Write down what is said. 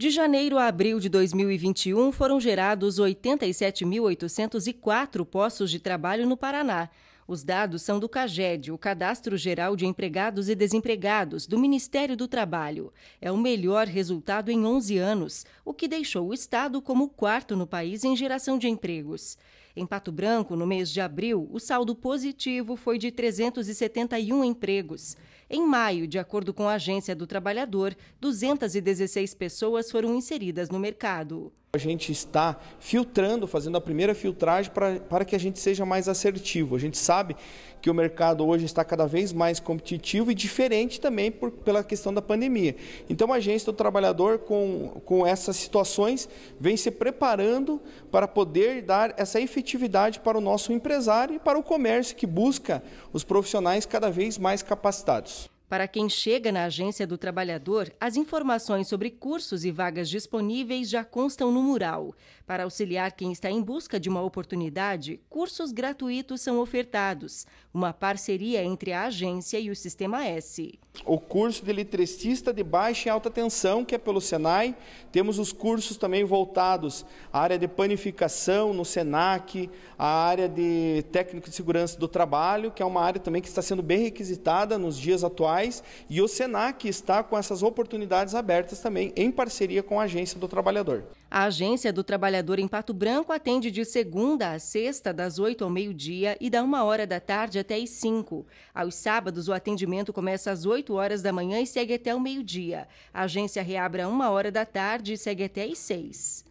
De janeiro a abril de 2021, foram gerados 87.804 postos de trabalho no Paraná, os dados são do CAGED, o Cadastro Geral de Empregados e Desempregados, do Ministério do Trabalho. É o melhor resultado em 11 anos, o que deixou o Estado como quarto no país em geração de empregos. Em Pato Branco, no mês de abril, o saldo positivo foi de 371 empregos. Em maio, de acordo com a Agência do Trabalhador, 216 pessoas foram inseridas no mercado. A gente está filtrando, fazendo a primeira filtragem para, para que a gente seja mais assertivo. A gente sabe que o mercado hoje está cada vez mais competitivo e diferente também por, pela questão da pandemia. Então, a agência do trabalhador, com, com essas situações, vem se preparando para poder dar essa efetividade para o nosso empresário e para o comércio que busca os profissionais cada vez mais capacitados. Para quem chega na Agência do Trabalhador, as informações sobre cursos e vagas disponíveis já constam no mural. Para auxiliar quem está em busca de uma oportunidade, cursos gratuitos são ofertados, uma parceria entre a agência e o Sistema S. O curso de eletricista de baixa e alta tensão, que é pelo Senai, temos os cursos também voltados à área de panificação no Senac, à área de técnico de segurança do trabalho, que é uma área também que está sendo bem requisitada nos dias atuais locais e o SENAC está com essas oportunidades abertas também em parceria com a Agência do Trabalhador. A Agência do Trabalhador em Pato Branco atende de segunda a sexta, das oito ao meio-dia e da uma hora da tarde até as cinco. Aos sábados, o atendimento começa às oito horas da manhã e segue até o meio-dia. A agência reabre a uma hora da tarde e segue até as seis.